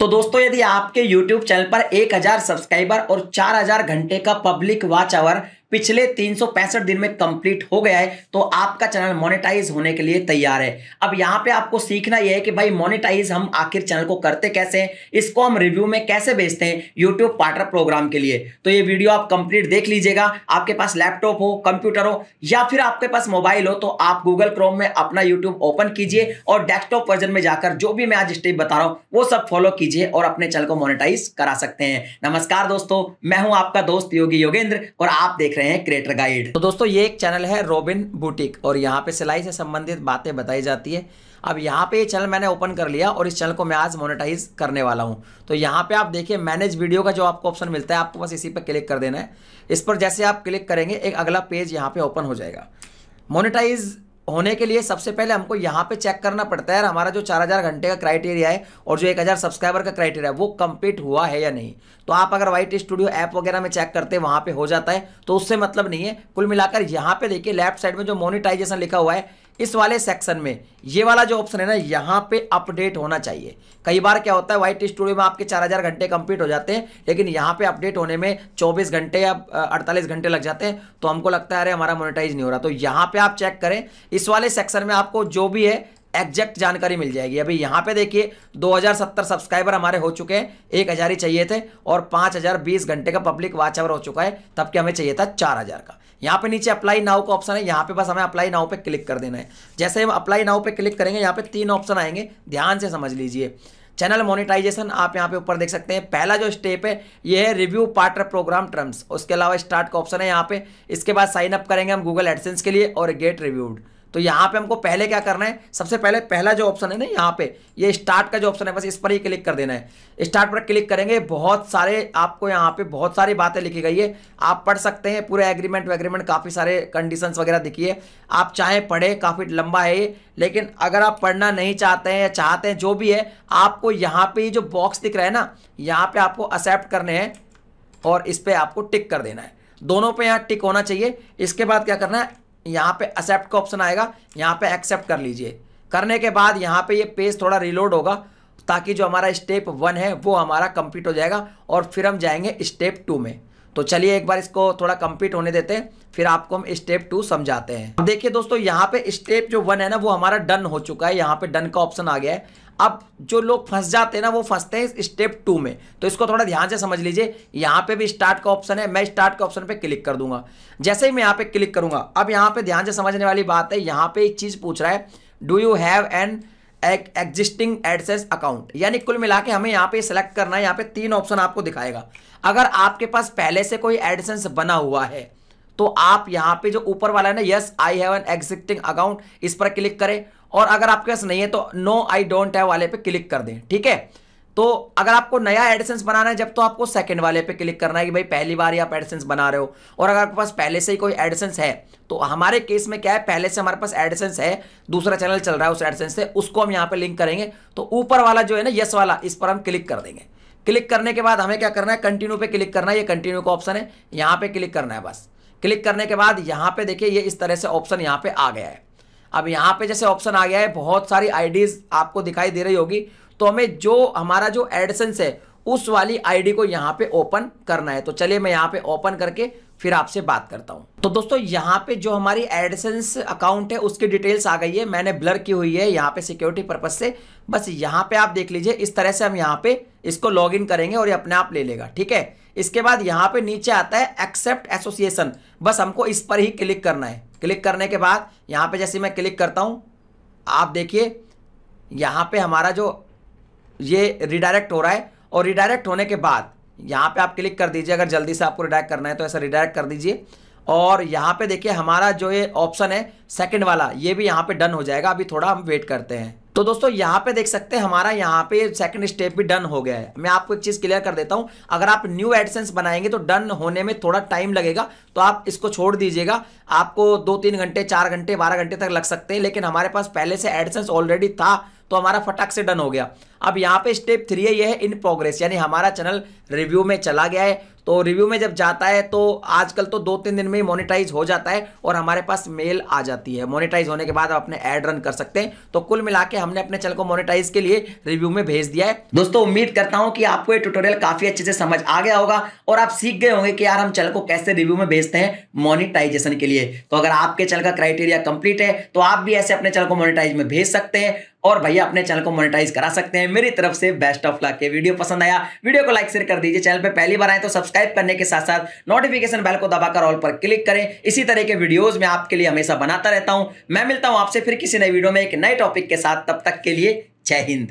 तो दोस्तों यदि आपके YouTube चैनल पर 1000 सब्सक्राइबर और 4000 घंटे का पब्लिक वॉच आवर पिछले तीन दिन में कंप्लीट हो गया है तो आपका चैनल मोनेटाइज होने के लिए तैयार है अब यहाँ पे आपको सीखना यह है कि भाई मोनेटाइज हम आखिर चैनल को करते कैसे हैं इसको हम रिव्यू में कैसे भेजते हैं यूट्यूब पार्टनर प्रोग्राम के लिए तो ये वीडियो आप कंप्लीट देख लीजिएगा आपके पास लैपटॉप हो कंप्यूटर हो या फिर आपके पास मोबाइल हो तो आप गूगल क्रोम में अपना यूट्यूब ओपन कीजिए और डेस्कटॉप वर्जन में जाकर जो भी मैं आज स्टेप बता रहा हूँ वो सब फॉलो कीजिए और अपने चैनल को मोनिटाइज करा सकते हैं नमस्कार दोस्तों मैं हूं आपका दोस्त योगी योगेंद्र और आप देख रहे रहे हैं क्रिएटर गाइड तो दोस्तों ये एक चैनल है रोबिन बुटीक और यहाँ पे सिलाई से संबंधित बातें बताई जाती है अब यहाँ पे ये चैनल मैंने ओपन कर लिया और इस चैनल को मैं आज मोनेटाइज करने वाला हूँ तो यहाँ पे आप देखिए मैनेज वीडियो का जो आपको ऑप्शन मिलता है आपको बस इसी पर क्लिक कर देना है इस पर जैसे आप क्लिक करेंगे एक अगला पेज यहाँ पे ओपन हो जाएगा मोनेटाइज होने के लिए सबसे पहले हमको यहाँ पे चेक करना पड़ता है हमारा जो 4000 घंटे का क्राइटेरिया है और जो 1000 सब्सक्राइबर का क्राइटेरिया है वो कंप्लीट हुआ है या नहीं तो आप अगर वाइट स्टूडियो ऐप वगैरह में चेक करते हैं वहाँ पर हो जाता है तो उससे मतलब नहीं है कुल मिलाकर यहाँ पे देखिए लेफ्ट साइड में जो मोनिटाइजेशन लिखा हुआ है इस वाले सेक्शन में ये वाला जो ऑप्शन है ना यहाँ पे अपडेट होना चाहिए कई बार क्या होता है वाइट स्टूडियो में आपके 4000 घंटे कंप्लीट हो जाते हैं लेकिन यहाँ पे अपडेट होने में 24 घंटे या 48 घंटे लग जाते हैं तो हमको लगता है अरे हमारा मोनेटाइज नहीं हो रहा तो यहाँ पे आप चेक करें इस वाले सेक्शन में आपको जो भी है एग्जैक्ट जानकारी मिल जाएगी अभी यहाँ पे देखिए 2070 सब्सक्राइबर हमारे हो चुके हैं एक हज़ार ही चाहिए थे और 5020 घंटे का पब्लिक वाच आवर हो चुका है तब के हमें चाहिए था 4000 का यहाँ पे नीचे अप्लाई नाउ का ऑप्शन है यहाँ पे बस हमें अप्लाई नाउ पे क्लिक कर देना है जैसे हम अप्लाई नाउ पे क्लिक करेंगे यहाँ पे तीन ऑप्शन आएंगे ध्यान से समझ लीजिए चैनल मोनिटाइजेशन आप यहाँ पे ऊपर देख सकते हैं पहला जो स्टेप है ये है रिव्यू पार्टनर प्रोग्राम टर्म्स उसके अलावा स्टार्ट का ऑप्शन है यहाँ पे इसके बाद साइन अप करेंगे हम गूगल एडसेंस के लिए और गेट रिव्यूड तो यहाँ पे हमको पहले क्या करना है सबसे पहले पहला जो ऑप्शन है ना यहाँ पे ये स्टार्ट का जो ऑप्शन है बस इस पर ही क्लिक कर देना है स्टार्ट पर क्लिक करेंगे बहुत सारे आपको यहाँ पे बहुत सारी बातें लिखी गई है आप पढ़ सकते हैं पूरे एग्रीमेंट वेग्रीमेंट काफ़ी सारे कंडीशंस वगैरह दिखी है आप चाहे पढ़े काफ़ी लंबा है ये लेकिन अगर आप पढ़ना नहीं चाहते हैं या चाहते हैं जो भी है आपको यहाँ पे जो बॉक्स दिख रहा है ना यहाँ पे आपको एक्सेप्ट करने हैं और इस पर आपको टिक कर देना है दोनों पे यहाँ टिक होना चाहिए इसके बाद क्या करना है यहाँ पे एक्सेप्ट का ऑप्शन आएगा यहाँ पे एक्सेप्ट कर लीजिए करने के बाद यहाँ पे ये पेज थोड़ा रिलोड होगा ताकि जो हमारा स्टेप वन है वो हमारा कंप्लीट हो जाएगा और फिर हम जाएंगे स्टेप टू में तो चलिए एक बार इसको थोड़ा कंप्लीट होने देते हैं फिर आपको हम स्टेप टू समझाते हैं देखिए दोस्तों यहाँ पे स्टेप जो वन है ना वो हमारा डन हो चुका है यहाँ पे डन का ऑप्शन आ गया है अब जो लोग फंस जाते हैं ना वो फंसते हैं स्टेप टू में तो इसको थोड़ा ध्यान से समझ लीजिए यहाँ पे भी स्टार्ट का ऑप्शन है मैं स्टार्ट का ऑप्शन पर क्लिक कर दूंगा जैसे ही मैं यहाँ पे क्लिक करूंगा अब यहाँ पे ध्यान से समझने वाली बात है यहाँ पे एक चीज़ पूछ रहा है do you have an existing AdSense account यानी कुल मिला के हमें यहाँ पे सिलेक्ट करना है यहाँ पे तीन ऑप्शन आपको दिखाएगा अगर आपके पास पहले से कोई एडसेंस बना हुआ है तो आप यहाँ पे जो ऊपर वाला है ना yes I have an existing account इस पर क्लिक करें और अगर आपके पास नहीं है तो नो आई डोंट हैव वाले पे क्लिक कर दें ठीक है तो अगर आपको नया एडिसेंस बनाना है जब तो आपको सेकंड वाले पे क्लिक करना है कि भाई पहली बार ही आप एडिसेंस बना रहे हो और अगर आपके पास पहले से ही कोई एडिसेंस है तो हमारे केस में क्या है पहले से हमारे पास एडिसेंस है दूसरा चैनल चल रहा है उस एडिसेंस से उसको हम यहाँ पे लिंक करेंगे तो ऊपर वाला जो है ना यस वाला इस पर हम क्लिक कर देंगे क्लिक करने के बाद हमें क्या करना है कंटिन्यू पे क्लिक करना है ये कंटिन्यू का ऑप्शन है यहाँ पे क्लिक करना है बस क्लिक करने के बाद यहाँ पे देखिए ये इस तरह से ऑप्शन यहाँ पे आ गया है अब यहाँ पे जैसे ऑप्शन आ गया है बहुत सारी आईडीज आपको दिखाई दे रही होगी तो हमें जो हमारा जो एडसेंस है उस वाली आईडी को यहां पे ओपन करना है तो चलिए मैं यहां पे ओपन करके फिर आपसे बात करता हूँ तो दोस्तों यहां पे जो हमारी एडसेंस अकाउंट है उसकी डिटेल्स आ गई है मैंने ब्लर की हुई है यहां पे सिक्योरिटी पर्पज से बस यहां पे आप देख लीजिए इस तरह से हम यहाँ पे इसको लॉग इन करेंगे और ये अपने आप ले लेगा ठीक है इसके बाद यहाँ पे नीचे आता है एक्सेप्ट एसोसिएशन बस हमको इस पर ही क्लिक करना है क्लिक करने के बाद यहां पर जैसे मैं क्लिक करता हूँ आप देखिए यहां पर हमारा जो ये रिडायरेक्ट हो रहा है और रिडायरेक्ट होने के बाद यहाँ पे आप क्लिक कर दीजिए अगर जल्दी से आपको रिडायरेक्ट करना है तो ऐसा रिडायरेक्ट कर दीजिए और यहाँ पे देखिए हमारा जो ये ऑप्शन है सेकंड वाला ये भी यहाँ पे डन हो जाएगा अभी थोड़ा हम वेट करते हैं तो दोस्तों यहाँ पे देख सकते हैं हमारा यहाँ पे सेकंड स्टेप भी डन हो गया है मैं आपको एक चीज़ क्लियर कर देता हूँ अगर आप न्यू एडसेंस बनाएंगे तो डन होने में थोड़ा टाइम लगेगा तो आप इसको छोड़ दीजिएगा आपको दो तीन घंटे चार घंटे बारह घंटे तक लग सकते हैं लेकिन हमारे पास पहले से एडसेंस ऑलरेडी था तो हमारा फटाक से डन हो गया अब यहाँ पे स्टेप थ्री है ये है इन प्रोग्रेस यानी हमारा चैनल रिव्यू में चला गया है तो रिव्यू में जब जाता है तो आजकल तो दो तीन दिन में ही मोनिटाइज हो जाता है और हमारे पास मेल आ जाती है मोनिटाइज होने के बाद आप अपने ऐड रन कर सकते हैं तो कुल मिला के हमने अपने चैनल को मोनिटाइज के लिए रिव्यू में भेज दिया है दोस्तों उम्मीद करता हूं कि आपको ये ट्यूटोरियल काफी अच्छे से समझ आ गया होगा और आप सीख गए होंगे कि यार हम चैनल को कैसे रिव्यू में भेजते हैं मोनिटाइजेशन के लिए तो अगर आपके चैनल का क्राइटेरिया कंप्लीट है तो आप भी ऐसे अपने चैनल को मोनिटाइज में भेज सकते हैं और भैया अपने चैनल को मोनिटाइज करा सकते हैं मेरी तरफ से बेस्ट ऑफ लक है वीडियो पसंद आया वीडियो को लाइक शेयर कर दीजिए चैनल पर पहली बार आए तो सब्सक्राइब करने के साथ साथ नोटिफिकेशन बेल को दबाकर ऑल पर क्लिक करें इसी तरह के वीडियोज में आपके लिए हमेशा बनाता रहता हूं मैं मिलता हूं आपसे फिर किसी नए वीडियो में एक नए टॉपिक के साथ तब तक के लिए जय हिंद